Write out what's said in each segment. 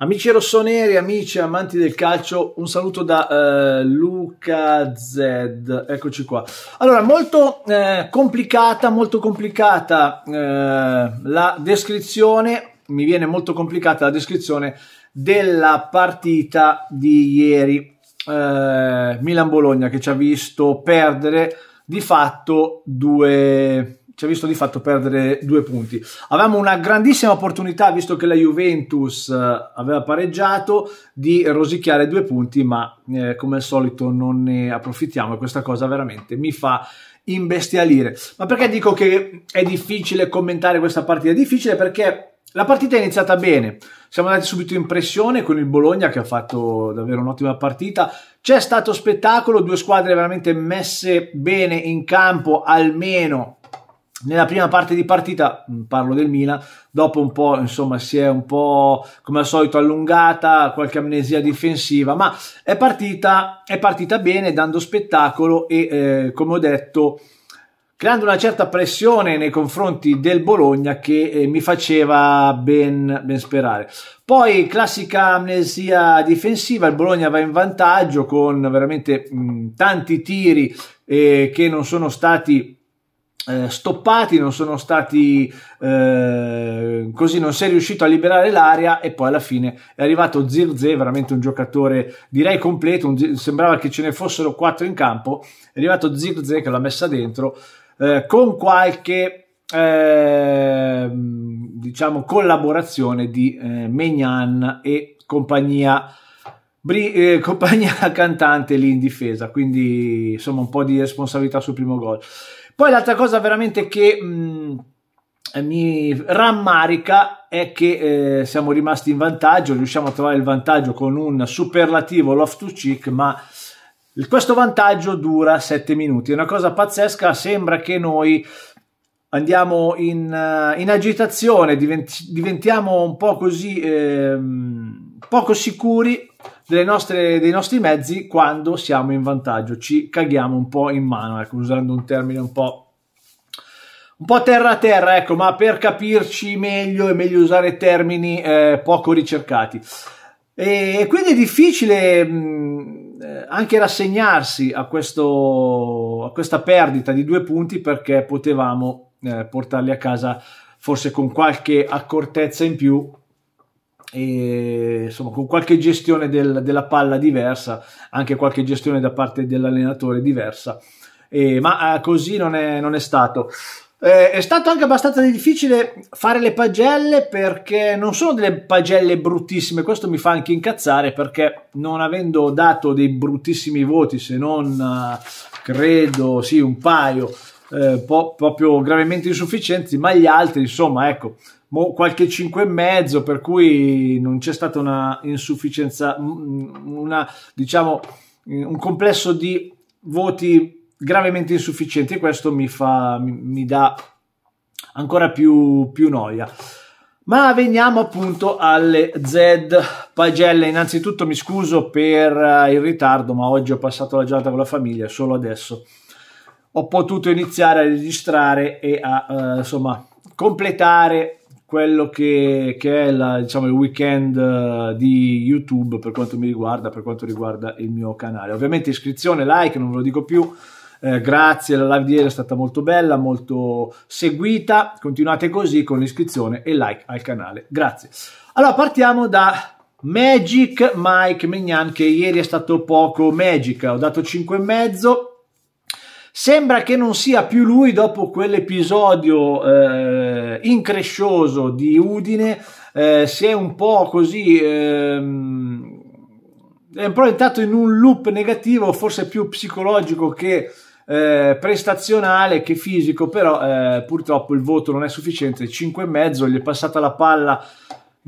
Amici rossoneri, amici amanti del calcio, un saluto da eh, Luca Z. Eccoci qua. Allora, molto eh, complicata, molto complicata eh, la descrizione, mi viene molto complicata la descrizione della partita di ieri eh, Milan-Bologna che ci ha visto perdere di fatto due, ci ha visto di fatto perdere due punti. Avevamo una grandissima opportunità, visto che la Juventus eh, aveva pareggiato, di rosicchiare due punti, ma eh, come al solito non ne approfittiamo e questa cosa veramente mi fa imbestialire. Ma perché dico che è difficile commentare questa partita? È difficile perché la partita è iniziata bene, siamo andati subito in pressione con il Bologna che ha fatto davvero un'ottima partita, c'è stato spettacolo, due squadre veramente messe bene in campo almeno nella prima parte di partita, mm, parlo del Milan, dopo un po', insomma, si è un po' come al solito allungata, qualche amnesia difensiva, ma è partita, è partita bene, dando spettacolo e, eh, come ho detto, creando una certa pressione nei confronti del Bologna che eh, mi faceva ben, ben sperare. Poi, classica amnesia difensiva, il Bologna va in vantaggio con veramente mh, mm, tanti tiri eh, che non sono stati eh, stoppati, non sono stati eh, così, non si è riuscito a liberare l'area e poi alla fine è arrivato Zirze, veramente un giocatore direi completo, un, sembrava che ce ne fossero quattro in campo, è arrivato Zirze che l'ha messa dentro eh, con qualche ehm, diciamo collaborazione di eh, Megnan e compagnia. Bri- eh, compagnia cantante lì in difesa, quindi insomma un po' di responsabilità sul primo gol. Poi l'altra cosa veramente che mh, mi rammarica è che eh, siamo rimasti in vantaggio, riusciamo a trovare il vantaggio con un superlativo loft to cheek, ma questo vantaggio dura 7 minuti. È una cosa pazzesca, sembra che noi andiamo in, eh, in agitazione, divent diventiamo un po' così eh, poco sicuri delle nostre, dei nostri mezzi quando siamo in vantaggio, ci caghiamo un po' in mano, ecco, usando un termine un po' un po' terra a terra, ecco, ma per capirci meglio è meglio usare termini eh, poco ricercati. E quindi è difficile mh, mm, eh, anche rassegnarsi a, questo, a, questa perdita di due punti perché potevamo eh, portarli a casa forse con qualche accortezza in più e insomma con qualche gestione del, della palla diversa, anche qualche gestione da parte dell'allenatore diversa, e, ma eh, così non è, non è stato. Eh, è stato anche abbastanza difficile fare le pagelle perché non sono delle pagelle bruttissime, questo mi fa anche incazzare perché non avendo dato dei bruttissimi voti, se non eh, credo, sì, un paio, eh, po- proprio gravemente insufficienti, ma gli altri, insomma, ecco, mo, boh, qualche mezzo, per cui non c'è stata una insufficienza, una, diciamo, un complesso di voti gravemente insufficienti e questo mi, fa, mi, mi dà ancora più, più noia. Ma veniamo appunto alle Z pagelle. Innanzitutto mi scuso per eh, il ritardo, ma oggi ho passato la giornata con la famiglia solo adesso ho potuto iniziare a registrare e a eh, insomma completare quello che, che è la, diciamo, il weekend eh, di YouTube per quanto mi riguarda, per quanto riguarda il mio canale. Ovviamente iscrizione, like, non ve lo dico più. Eh, grazie, la live di ieri è stata molto bella, molto seguita. Continuate così con l'iscrizione e like al canale. Grazie. Allora partiamo da Magic Mike Mignan che ieri è stato poco Magic, ho dato 5,5 Sembra che non sia più lui dopo quell'episodio eh, increscioso di Udine, eh, si è un po' così... Ehm, è un po' entrato in un loop negativo, forse più psicologico che eh, prestazionale che fisico, però eh, purtroppo il voto non è sufficiente, 5,5, gli è passata la palla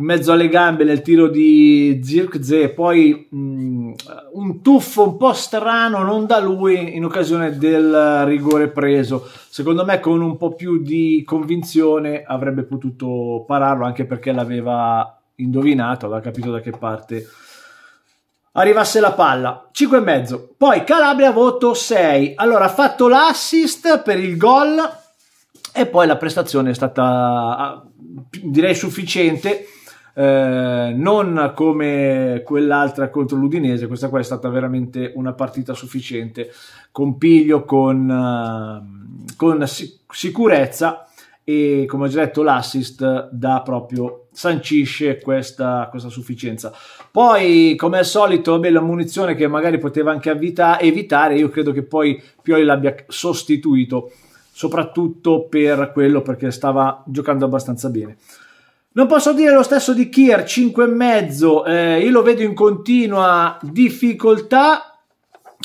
in mezzo alle gambe nel tiro di Zirkze, poi mh, mm, un tuffo un po' strano non da lui in occasione del rigore preso. Secondo me con un po' più di convinzione avrebbe potuto pararlo anche perché l'aveva indovinato, aveva capito da che parte arrivasse la palla. 5 e mezzo. Poi Calabria voto 6. Allora ha fatto l'assist per il gol e poi la prestazione è stata ah, direi sufficiente eh, non come quell'altra contro l'Udinese, questa qua è stata veramente una partita sufficiente, con piglio, con, eh, con sic- sicurezza e come ho già detto l'assist dà proprio sancisce questa, questa sufficienza poi come al solito vabbè, la munizione che magari poteva anche avvita- evitare io credo che poi Pioli l'abbia sostituito soprattutto per quello perché stava giocando abbastanza bene non posso dire lo stesso di Kier, 5,5, eh, io lo vedo in continua difficoltà,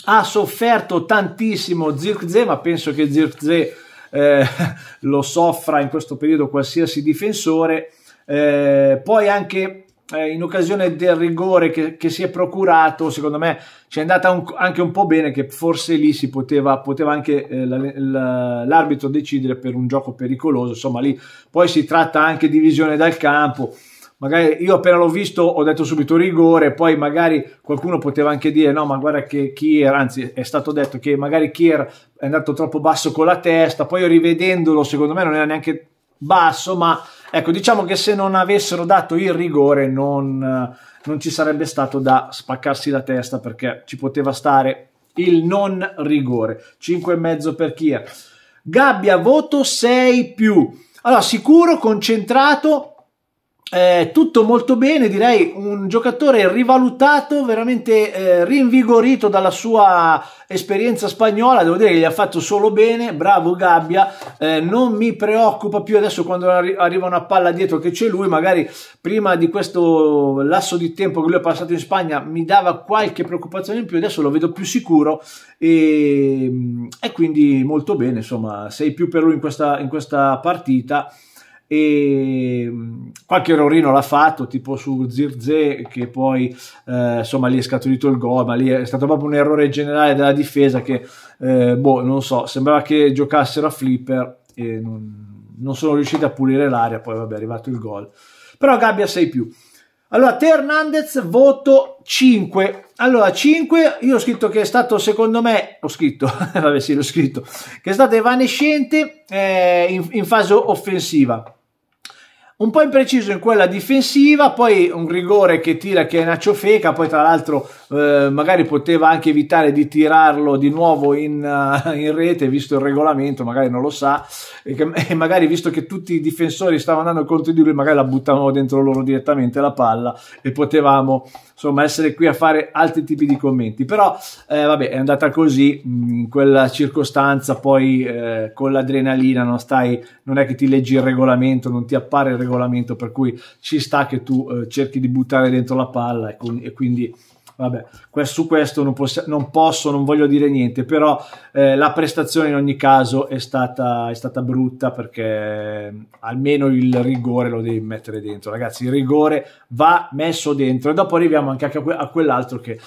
ha sofferto tantissimo Zirkzee, ma penso che Zirkzee eh, lo soffra in questo periodo qualsiasi difensore, eh, poi anche eh, in occasione del rigore che, che, si è procurato, secondo me ci è andata un, anche un po' bene che forse lì si poteva, poteva anche eh, l'arbitro la, la, decidere per un gioco pericoloso, insomma lì poi si tratta anche di visione dal campo. Magari io appena l'ho visto ho detto subito rigore, poi magari qualcuno poteva anche dire no, ma guarda che Kier, anzi è stato detto che magari Kier è andato troppo basso con la testa, poi rivedendolo secondo me non era neanche basso, ma Ecco, diciamo che se non avessero dato il rigore non, non ci sarebbe stato da spaccarsi la testa perché ci poteva stare il non rigore. 5,5 per Kier. Gabbia, voto 6 più. Allora, sicuro, concentrato, eh, tutto molto bene, direi un giocatore rivalutato, veramente eh, rinvigorito dalla sua esperienza spagnola, devo dire che gli ha fatto solo bene, bravo Gabbia, eh, non mi preoccupa più adesso quando arri arriva una palla dietro che c'è lui, magari prima di questo lasso di tempo che lui è passato in Spagna mi dava qualche preoccupazione in più, adesso lo vedo più sicuro e, e quindi molto bene, insomma sei più per lui in questa, in questa partita e mm, qualche errorino l'ha fatto tipo su Zirze che poi eh, insomma lì è scaturito il gol ma lì è stato proprio un errore generale della difesa che eh, boh non so sembrava che giocassero a flipper e non, non sono riusciti a pulire l'aria poi vabbè è arrivato il gol però Gabbia 6 più allora, te Hernandez voto 5. Allora, 5, io ho scritto che è stato, secondo me, ho scritto, vabbè sì, l'ho scritto, che è stato evanescente eh, in, in fase offensiva un po' impreciso in quella difensiva, poi un rigore che tira che è Nacio Feca, poi tra l'altro eh, magari poteva anche evitare di tirarlo di nuovo in, uh, in rete, visto il regolamento, magari non lo sa, e, che, e, magari visto che tutti i difensori stavano andando contro di lui, magari la buttavano dentro loro direttamente la palla e potevamo insomma essere qui a fare altri tipi di commenti, però eh, vabbè è andata così, mm, in quella circostanza poi eh, con l'adrenalina non stai, non è che ti leggi il regolamento, non ti appare il regolamento, regolamento, per cui ci sta che tu eh, cerchi di buttare dentro la palla e, con, e quindi vabbè, su questo non, non, posso, non voglio dire niente, però eh, la prestazione in ogni caso è stata, è stata brutta perché eh, almeno il rigore lo devi mettere dentro, ragazzi, il rigore va messo dentro e dopo arriviamo anche a, que a quell'altro che...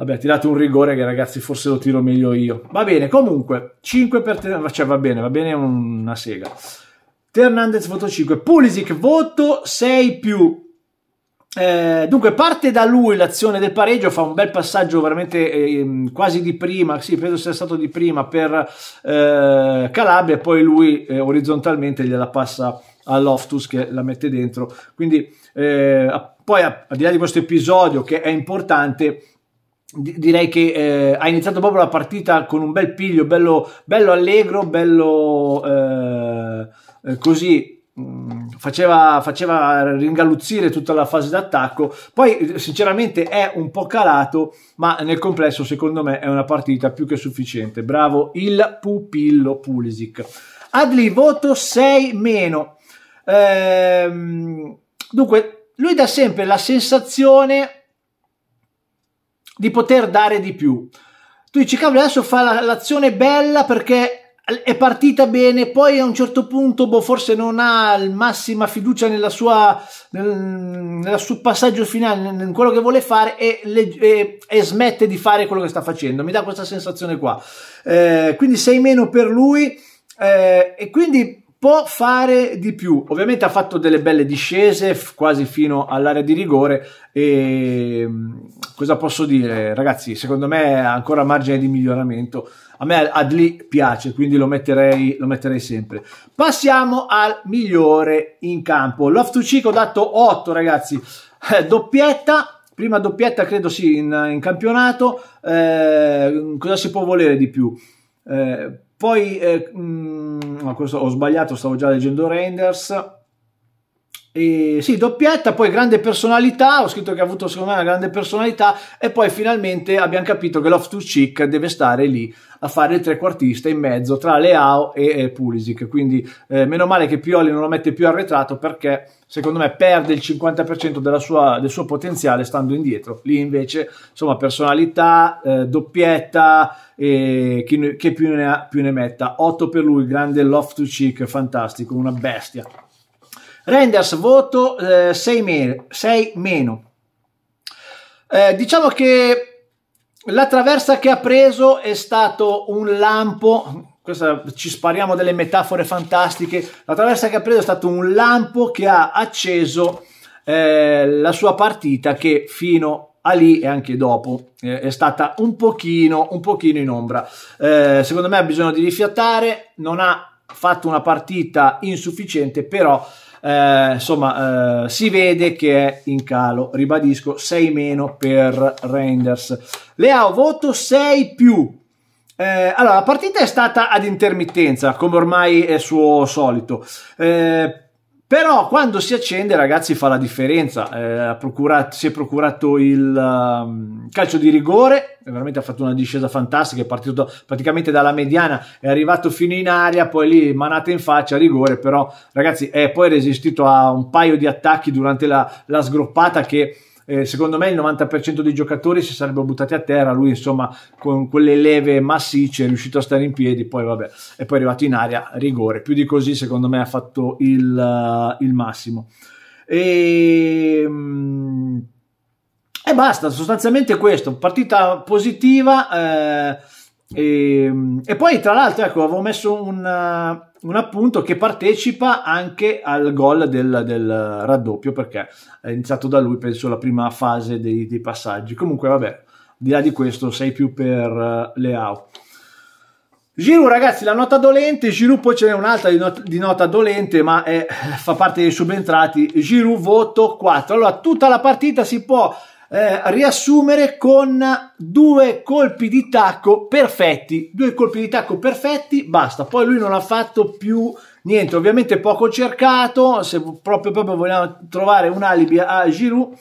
Vabbè, tirate un rigore che ragazzi forse lo tiro meglio io. Va bene, comunque, 5 per... Te- cioè va bene, va bene una sega. Fernandez voto 5, Pulisic voto 6 più. Eh, dunque parte da lui l'azione del pareggio, fa un bel passaggio veramente eh, quasi di prima, sì credo sia stato di prima per eh, Calabria e poi lui eh, orizzontalmente gliela passa a Loftus che la mette dentro. Quindi eh, poi al di là di questo episodio che è importante, direi che eh, ha iniziato proprio la partita con un bel piglio, bello, bello allegro, bello eh, eh, così mm, Faceva, faceva, ringalluzzire tutta la fase d'attacco. Poi, eh, sinceramente, è un po' calato, ma nel complesso, secondo me, è una partita più che sufficiente. Bravo il pupillo Pulisic. Adli, voto 6 meno. Ehm, dunque, lui dà sempre la sensazione di poter dare di più. Tu dici, cavolo, adesso fa l'azione bella perché è partita bene, poi a un certo punto boh, forse non ha massima fiducia nella sua, nel, nel suo passaggio finale, in quello che vuole fare e, le, e, e, smette di fare quello che sta facendo. Mi dà questa sensazione qua. Eh, quindi sei meno per lui eh, e quindi può fare di più. Ovviamente ha fatto delle belle discese quasi fino all'area di rigore e mm, cosa posso dire ragazzi? Secondo me ha ancora margine di miglioramento. A me Adli piace, quindi lo metterei, lo metterei sempre. Passiamo al migliore in campo. Love to Chico dato 8 ragazzi. Eh, doppietta, prima doppietta credo sì in, in campionato. Eh, cosa si può volere di più? Eh, poi, eh, mh, mm, ho sbagliato, stavo già leggendo Renders. E sì, doppietta, poi grande personalità, ho scritto che ha avuto secondo me una grande personalità e poi finalmente abbiamo capito che Love to Chick deve stare lì a fare il trequartista in mezzo tra Leao e, e Pulisic, quindi eh, meno male che Pioli non lo mette più arretrato perché secondo me perde il 50% sua, del suo potenziale stando indietro, lì invece insomma personalità, eh, doppietta e chi, chi più, ne ha, più ne metta, 8 per lui, grande Love to Chick, fantastico, una bestia. Renders voto 6 eh, meno. Eh, diciamo che la traversa che ha preso è stato un lampo. Questa, ci spariamo delle metafore fantastiche. La traversa che ha preso è stato un lampo che ha acceso eh, la sua partita che fino a lì e anche dopo eh, è stata un pochino, un pochino in ombra. Eh, secondo me ha bisogno di rifiatare, non ha fatto una partita insufficiente, però eh, insomma eh, si vede che è in calo, ribadisco 6 meno per Reinders. Leao voto 6 più. Eh, allora, la partita è stata ad intermittenza, come ormai è suo solito. Eh, però quando si accende, ragazzi, fa la differenza. Eh, procurato, si è procurato il um, calcio di rigore, veramente ha fatto una discesa fantastica, è partito praticamente dalla mediana, è arrivato fino in aria, poi lì manata in faccia, rigore, però ragazzi, è poi resistito a un paio di attacchi durante la, la sgroppata che eh, secondo me il 90% dei giocatori si sarebbero buttati a terra, lui insomma con quelle leve massicce è riuscito a stare in piedi, poi vabbè, è poi arrivato in aria, rigore, più di così secondo me ha fatto il, uh, il massimo. E... Ehm, e, basta, sostanzialmente questo, partita positiva. Eh e, ehm, e, poi, tra l'altro, ecco, avevo messo un, eh, un appunto che partecipa anche al gol del, del, raddoppio, perché è iniziato da lui, penso, la prima fase dei, dei passaggi. Comunque, vabbè, di là di questo, sei più per uh, Leao. Giroud, ragazzi, la nota dolente. Giroud, poi ce n'è un'altra di, not- di, nota dolente, ma è, fa parte dei subentrati. Giroud, voto 4. Allora, tutta la partita si può eh, riassumere con due colpi di tacco perfetti. Due colpi di tacco perfetti, basta. Poi lui non ha fatto più niente. Ovviamente poco cercato, se proprio, proprio vogliamo trovare un alibi a Giroud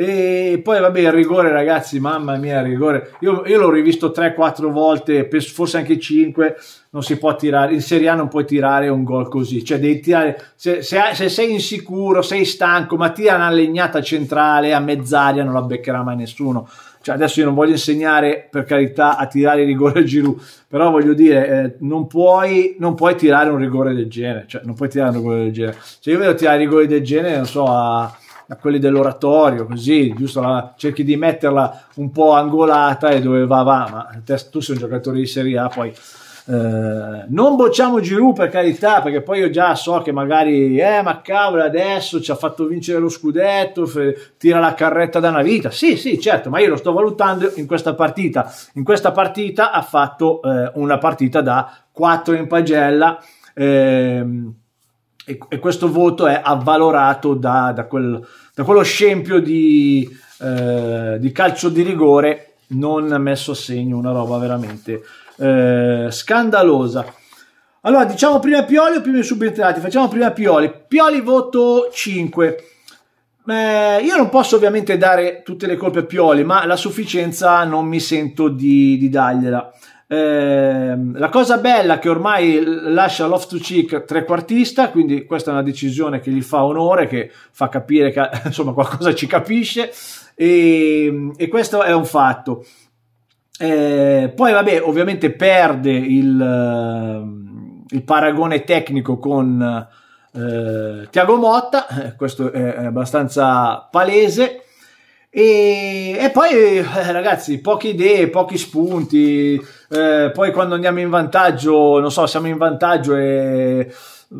e poi, vabbè, il rigore, ragazzi, mamma mia, il rigore. Io, io l'ho rivisto 3-4 volte, forse anche 5. Non si può tirare, in Serie A non puoi tirare un gol così. Cioè, devi tirare, se, se, se sei insicuro, sei stanco, ma tira una legnata centrale a mezz'aria, non la beccherà mai nessuno. Cioè, adesso io non voglio insegnare per carità a tirare il rigore a Giroud, però voglio dire, eh, non, puoi, non, puoi, tirare un rigore del genere, cioè non puoi tirare un rigore del genere. Se cioè, io vedo tirare rigori del genere, non so, a, da quelli dell'oratorio, così, giusto? La, cerchi di metterla un po' angolata e dove va va, ma te, tu sei un giocatore di Serie A, poi... Eh, non bocciamo Giroud per carità, perché poi io già so che magari, eh, ma cavolo, adesso ci ha fatto vincere lo scudetto, f- tira la carretta da una vita. Sì, sì, certo, ma io lo sto valutando in questa partita. In questa partita ha fatto eh, una partita da 4 in pagella. Ehm, e, e questo voto è avvalorato da, da, quel, da quello scempio di, eh, di, calcio di rigore non messo a segno, una roba veramente eh, scandalosa. Allora, diciamo prima Pioli o prima i subentrati? Facciamo prima Pioli. Pioli voto 5. Eh, io non posso ovviamente dare tutte le colpe a Pioli, ma la sufficienza non mi sento di, di dargliela. Ehm, la cosa bella che ormai lascia l'off to cheek trequartista, quindi questa è una decisione che gli fa onore, che fa capire che insomma qualcosa ci capisce e, ehm, e questo è un fatto. Eh, poi vabbè, ovviamente perde il, ehm, il paragone tecnico con eh, Tiago Motta, questo è abbastanza palese e, e poi eh, ragazzi, poche idee, pochi spunti. Eh, poi quando andiamo in vantaggio, non so, siamo in vantaggio e. Mh,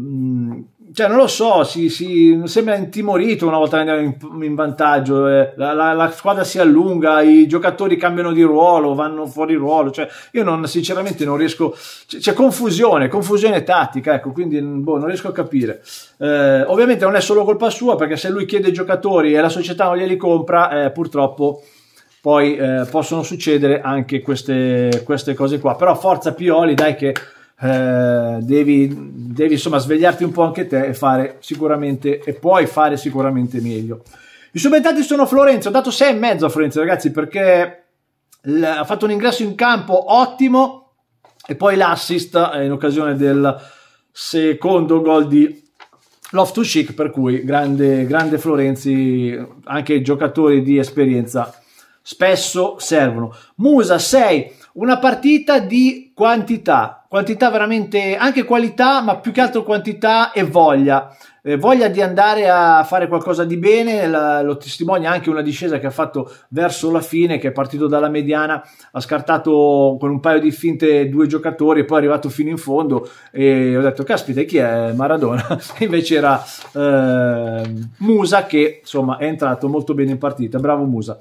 mm, cioè, non lo so, si, si, sembra intimorito una volta che andiamo in, in vantaggio, eh. la, la, la, squadra si allunga, i giocatori cambiano di ruolo, vanno fuori ruolo, cioè, io non, sinceramente non riesco, c'è, confusione, confusione tattica, ecco, quindi boh, non riesco a capire. Eh, ovviamente non è solo colpa sua, perché se lui chiede giocatori e la società non glieli compra, eh, purtroppo poi eh, possono succedere anche queste, queste cose qua, però forza Pioli, dai che eh, devi, devi insomma svegliarti un po' anche te e fare sicuramente e puoi fare sicuramente meglio. I subentrati sono Florenzo, ho dato e mezzo a Florenzo ragazzi perché ha fatto un ingresso in campo ottimo e poi l'assist eh, in occasione del secondo gol di Love to Chic, per cui grande, grande Florenzi, anche giocatori di esperienza spesso servono. Musa 6, una partita di quantità, quantità veramente, anche qualità, ma più che altro quantità e voglia. Eh, voglia di andare a fare qualcosa di bene, la, lo testimonia anche una discesa che ha fatto verso la fine, che è partito dalla mediana, ha scartato con un paio di finte due giocatori e poi è arrivato fino in fondo e ho detto caspita chi è Maradona? e invece era eh, Musa che insomma è entrato molto bene in partita, bravo Musa.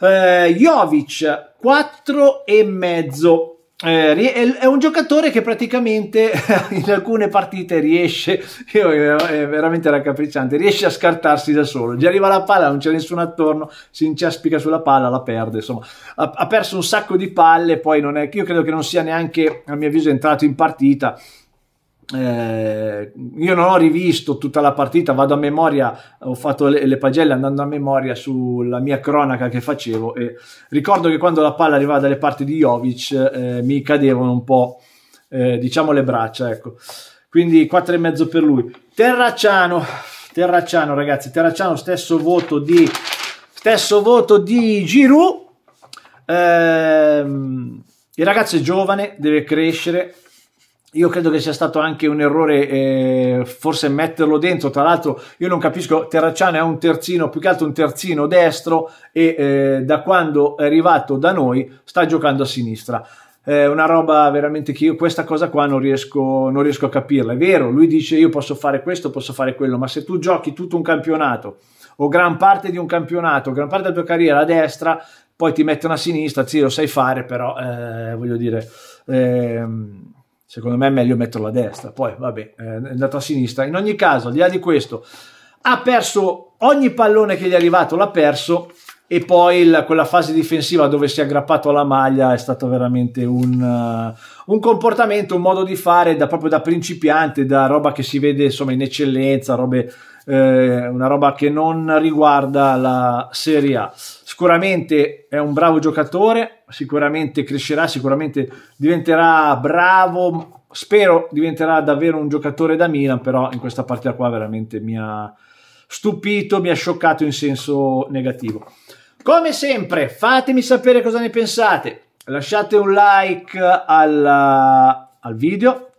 Eh, Jovic 4 e mezzo. Eh, è un giocatore che praticamente in alcune partite riesce, io, eh, è veramente raccapricciante, riesce a scartarsi da solo. Gli arriva la palla, non c'è nessuno attorno, si incespica sulla palla, la perde. Insomma, ha, ha perso un sacco di palle. Poi non è, io credo che non sia neanche, a mio avviso, entrato in partita eh, io non ho rivisto tutta la partita, vado a memoria, ho fatto le, le, pagelle andando a memoria sulla mia cronaca che facevo e ricordo che quando la palla arrivava dalle parti di Jovic eh, mi cadevano un po', eh, diciamo, le braccia, ecco. Quindi mezzo per lui. Terracciano, Terracciano ragazzi, Terracciano stesso voto di, stesso voto di Giroud. Ehm, il ragazzo è giovane, deve crescere, io credo che sia stato anche un errore eh, forse metterlo dentro, tra l'altro io non capisco, Terracciano è un terzino, più che altro un terzino destro e eh, da quando è arrivato da noi sta giocando a sinistra. È una roba veramente che io questa cosa qua non riesco, non riesco a capirla, è vero, lui dice io posso fare questo, posso fare quello, ma se tu giochi tutto un campionato o gran parte di un campionato, gran parte della tua carriera a destra, poi ti mettono a sinistra, sì lo sai fare però, eh, voglio dire... Ehm, secondo me è meglio metterlo a destra, poi vabbè, eh, è andato a sinistra. In ogni caso, al di là di questo, ha perso ogni pallone che gli è arrivato, l'ha perso e poi il, quella fase difensiva dove si è aggrappato alla maglia è stato veramente un, uh, un comportamento, un modo di fare da, proprio da principiante, da roba che si vede insomma in eccellenza, robe, eh, una roba che non riguarda la Serie A sicuramente è un bravo giocatore, sicuramente crescerà, sicuramente diventerà bravo, spero diventerà davvero un giocatore da Milan, però in questa partita qua veramente mi ha stupito, mi ha scioccato in senso negativo. Come sempre, fatemi sapere cosa ne pensate, lasciate un like alla, al video,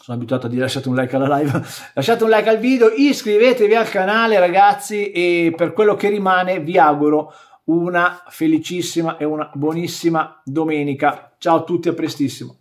sono abituato a dire lasciate un like alla live, lasciate un like al video, iscrivetevi al canale ragazzi e per quello che rimane vi auguro una felicissima e una buonissima domenica. Ciao a tutti, a prestissimo.